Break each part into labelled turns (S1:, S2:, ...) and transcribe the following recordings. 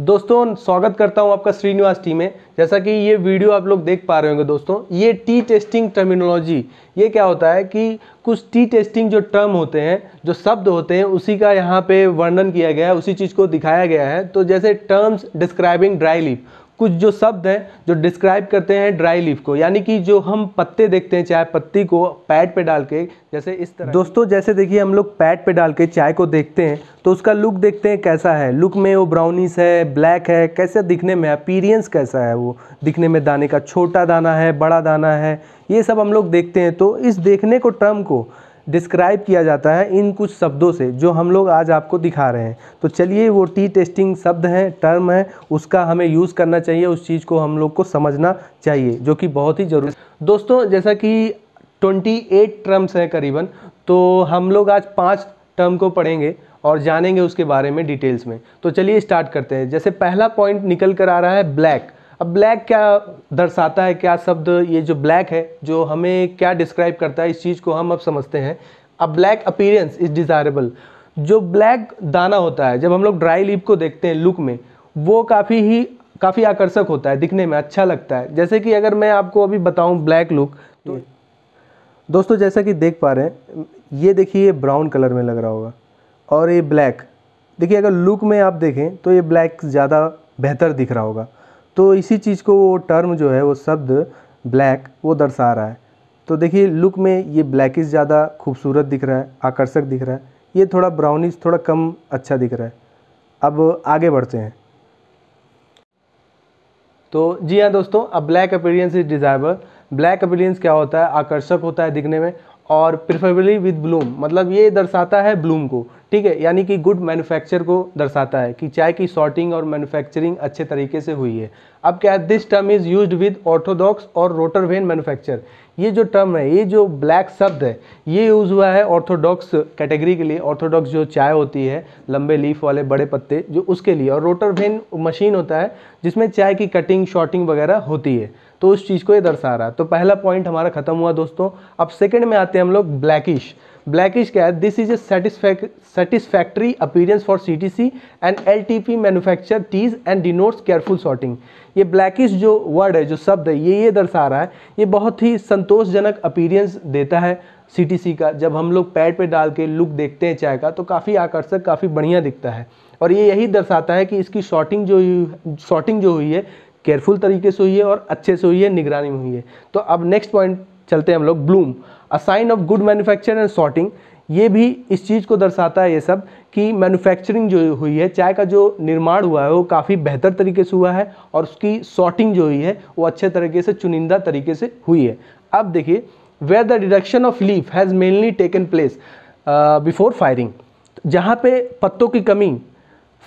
S1: दोस्तों स्वागत करता हूं आपका श्रीनिवास टी में जैसा कि ये वीडियो आप लोग देख पा रहे होंगे दोस्तों ये टी टेस्टिंग टर्मिनोलॉजी ये क्या होता है कि कुछ टी टेस्टिंग जो टर्म होते हैं जो शब्द होते हैं उसी का यहाँ पे वर्णन किया गया है उसी चीज़ को दिखाया गया है तो जैसे टर्म्स डिस्क्राइबिंग ड्राई लीफ कुछ जो शब्द हैं जो डिस्क्राइब करते हैं ड्राई लीफ को यानी कि जो हम पत्ते देखते हैं चाय पत्ती को पैड पे डाल के जैसे इस तरह दोस्तों जैसे देखिए हम लोग पैड पे डाल के चाय को देखते हैं तो उसका लुक देखते हैं कैसा है लुक में वो ब्राउनिस है ब्लैक है कैसे दिखने में अपीरियंस कैसा है वो दिखने में दाने का छोटा दाना है बड़ा दाना है ये सब हम लोग देखते हैं तो इस देखने को टर्म को डिस्क्राइब किया जाता है इन कुछ शब्दों से जो हम लोग आज आपको दिखा रहे हैं तो चलिए वो टी टेस्टिंग शब्द है टर्म है उसका हमें यूज़ करना चाहिए उस चीज़ को हम लोग को समझना चाहिए जो कि बहुत ही ज़रूरी दोस्तों जैसा कि ट्वेंटी एट टर्म्स हैं करीबन तो हम लोग आज पाँच टर्म को पढ़ेंगे और जानेंगे उसके बारे में डिटेल्स में तो चलिए स्टार्ट करते हैं जैसे पहला पॉइंट निकल कर आ रहा है ब्लैक अब ब्लैक क्या दर्शाता है क्या शब्द ये जो ब्लैक है जो हमें क्या डिस्क्राइब करता है इस चीज़ को हम अब समझते हैं अब ब्लैक अपीरेंस इज़ डिज़ायरेबल जो ब्लैक दाना होता है जब हम लोग ड्राई लीप को देखते हैं लुक में वो काफ़ी ही काफ़ी आकर्षक होता है दिखने में अच्छा लगता है जैसे कि अगर मैं आपको अभी बताऊँ ब्लैक लुक तो दोस्तों जैसा कि देख पा रहे हैं ये देखिए ये ब्राउन कलर में लग रहा होगा और ये ब्लैक देखिए अगर लुक में आप देखें तो ये ब्लैक ज़्यादा बेहतर दिख रहा होगा तो इसी चीज़ को वो टर्म जो है वो शब्द ब्लैक वो दर्शा रहा है तो देखिए लुक में ये ब्लैकिश ज़्यादा खूबसूरत दिख रहा है आकर्षक दिख रहा है ये थोड़ा ब्राउनिश थोड़ा कम अच्छा दिख रहा है अब आगे बढ़ते हैं तो जी हाँ दोस्तों अब black appearance is desirable black appearance क्या होता है आकर्षक होता है दिखने में और प्रिफरेबली विद ब्लूम मतलब ये दर्शाता है ब्लूम को ठीक है यानी कि गुड मैन्युफैक्चर को दर्शाता है कि चाय की शॉर्टिंग और मैन्युफैक्चरिंग अच्छे तरीके से हुई है अब क्या this term is used with orthodox और रोटर वेन मैन्युफैक्चर ये जो टर्म है ये जो ब्लैक शब्द है ये यूज़ हुआ है ऑर्थोडॉक्स कैटेगरी के लिए ऑर्थोडॉक्स जो चाय होती है लंबे लीफ वाले बड़े पत्ते जो उसके लिए और रोटर वेन मशीन होता है जिसमें चाय की कटिंग शॉर्टिंग वगैरह होती है तो उस चीज़ को ये दर्शा रहा है तो पहला पॉइंट हमारा खत्म हुआ दोस्तों अब सेकेंड में आते हैं हम लोग ब्लैकिश ब्लैकिश क्या है this is a satisfactory appearance for C T C and L T P manufacture teas and denotes careful sorting ये ब्लैकिश जो वर्ड है जो शब्द है ये ये दर्शा रहा है ये बहुत ही संतोषजनक अपीरेंस देता है सी टी सी का जब हम लोग पैड पे डाल के लुक देखते हैं चाय का तो काफ़ी आकर्षक काफ़ी बढ़िया दिखता है और ये यही दर्शाता है कि इसकी शॉर्टिंग जो शॉर्टिंग जो हुई है केयरफुल तरीके से हुई है और अच्छे से हुई है निगरानी में हुई है तो अब नेक्स्ट पॉइंट चलते हैं हम लोग bloom a sign of good manufacture and sorting ये भी इस चीज़ को दर्शाता है ये सब कि मैन्युफैक्चरिंग जो हुई है चाय का जो निर्माण हुआ है वो काफ़ी बेहतर तरीके से हुआ है और उसकी सॉर्टिंग जो हुई है वो अच्छे तरीके से चुनिंदा तरीके से हुई है अब देखिए where the deduction of leaf has mainly taken place before firing जहाँ पे पत्तों की कमी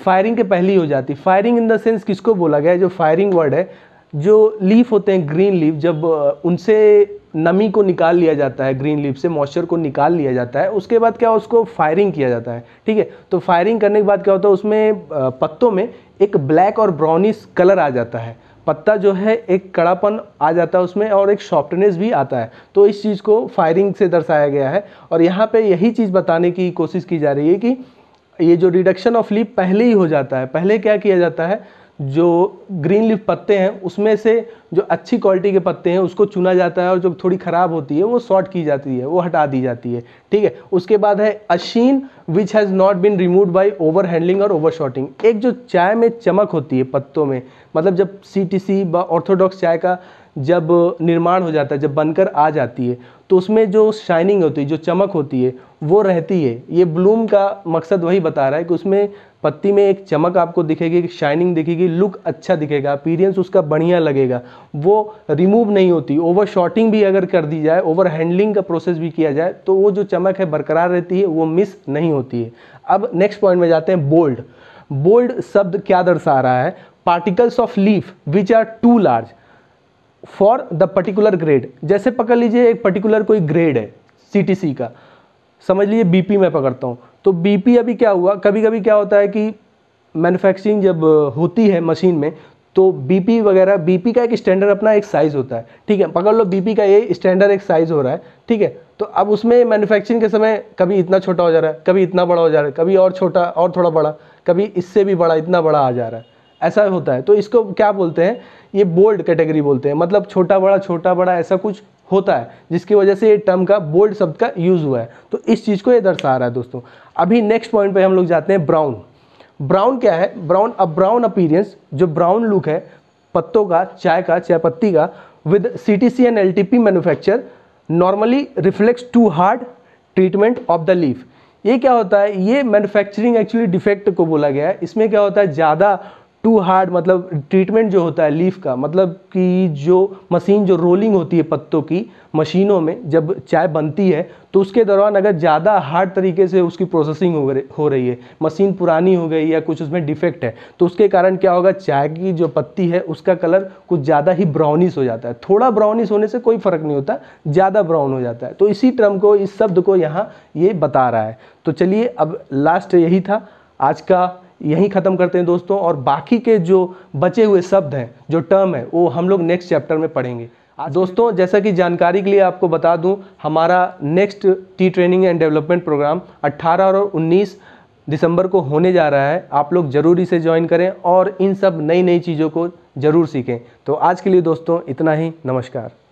S1: फायरिंग के पहले ही हो जाती फायरिंग इन द सेंस किसको बोला गया है जो फायरिंग वर्ड है जो लीफ होते हैं ग्रीन लीफ जब उनसे नमी को निकाल लिया जाता है ग्रीन लीफ से मॉइस्चर को निकाल लिया जाता है उसके बाद क्या उसको फायरिंग किया जाता है ठीक है तो फायरिंग करने के बाद क्या होता है उसमें पत्तों में एक ब्लैक और ब्राउनिश कलर आ जाता है पत्ता जो है एक कड़ापन आ जाता है उसमें और एक सॉफ्टनेस भी आता है तो इस चीज़ को फायरिंग से दर्शाया गया है और यहाँ पे यही चीज़ बताने की कोशिश की जा रही है कि ये जो रिडक्शन ऑफ लीफ पहले ही हो जाता है पहले क्या किया जाता है जो ग्रीन लीफ पत्ते हैं उसमें से जो अच्छी क्वालिटी के पत्ते हैं उसको चुना जाता है और जो थोड़ी ख़राब होती है वो सॉर्ट की जाती है वो हटा दी जाती है ठीक है उसके बाद है ashen which has not been remove by over handling और ओवर शॉटिंग एक जो चाय में चमक होती है पत्तों में मतलब जब सी टी सी ऑर्थोडॉक्स चाय का जब निर्माण हो जाता है जब बनकर आ जाती है तो उसमें जो शाइनिंग होती है जो चमक होती है वो रहती है ये ब्लूम का मकसद वही बता रहा है कि उसमें पत्ती में एक चमक आपको दिखेगी एक शाइनिंग दिखेगी लुक अच्छा दिखेगा अपीरियंस उसका बढ़िया लगेगा वो रिमूव नहीं होती ओवर शॉटिंग भी अगर कर दी जाए ओवर हैंडलिंग का प्रोसेस भी किया जाए तो वो जो चमक है बरकरार रहती है वो मिस नहीं होती है अब नेक्स्ट पॉइंट में जाते हैं बोल्ड बोल्ड शब्द क्या दर्शा रहा है particles of leaf which are too large for the particular grade जैसे पकड़ लीजिए एक पर्टिकुलर कोई ग्रेड है सी का समझ लीजिए बी पी पकड़ता हूँ तो बी अभी क्या हुआ कभी कभी क्या होता है कि मैनुफैक्चरिंग जब होती है मशीन में तो बी वगैरह बी का एक स्टैंडर्ड अपना एक साइज़ होता है ठीक है पकड़ लो बी का ये स्टैंडर्ड एक साइज़ हो रहा है ठीक है तो अब उसमें मैन्युफैक्चरिंग के समय कभी इतना छोटा हो जा रहा है कभी इतना बड़ा हो जा रहा है कभी और छोटा और थोड़ा बड़ा कभी इससे भी बड़ा इतना बड़ा आ जा रहा है ऐसा होता है तो इसको क्या बोलते हैं ये बोल्ड कैटेगरी बोलते हैं मतलब छोटा बड़ा छोटा बड़ा ऐसा कुछ होता है जिसकी वजह से ये टर्म का बोल्ड शब्द का यूज़ हुआ है तो इस चीज़ को ये दर्शा रहा है दोस्तों अभी नेक्स्ट पॉइंट पे हम लोग जाते हैं ब्राउन ब्राउन क्या है ब्राउन अ ब्राउन अपीरियंस जो ब्राउन लुक है पत्तों का चाय का चाय पत्ती का with C T C and L T P manufacture normally reflects too hard treatment of the leaf ये क्या होता है ये मैन्युफैक्चरिंग एक्चुअली डिफेक्ट को बोला गया है इसमें क्या होता है ज़्यादा टू हार्ड मतलब ट्रीटमेंट जो होता है लीफ का मतलब कि जो मशीन जो रोलिंग होती है पत्तों की मशीनों में जब चाय बनती है तो उसके दौरान अगर ज़्यादा हार्ड तरीके से उसकी प्रोसेसिंग हो रही है मशीन पुरानी हो गई या कुछ उसमें डिफेक्ट है तो उसके कारण क्या होगा चाय की जो पत्ती है उसका कलर कुछ ज़्यादा ही ब्राउनिश हो जाता है थोड़ा ब्राउनिश होने से कोई फ़र्क नहीं होता ज़्यादा ब्राउन हो जाता है तो इसी टर्म को इस शब्द को यहाँ ये बता रहा है तो चलिए अब लास्ट यही था आज का यहीं ख़त्म करते हैं दोस्तों और बाकी के जो बचे हुए शब्द हैं जो टर्म है वो हम लोग नेक्स्ट चैप्टर में पढ़ेंगे दोस्तों जैसा कि जानकारी के लिए आपको बता दूं हमारा next tea training and development programme 18 और 19 दिसंबर को होने जा रहा है आप लोग जरूरी से ज्वाइन करें और इन सब नई नई चीज़ों को ज़रूर सीखें तो आज के लिए दोस्तों इतना ही नमस्कार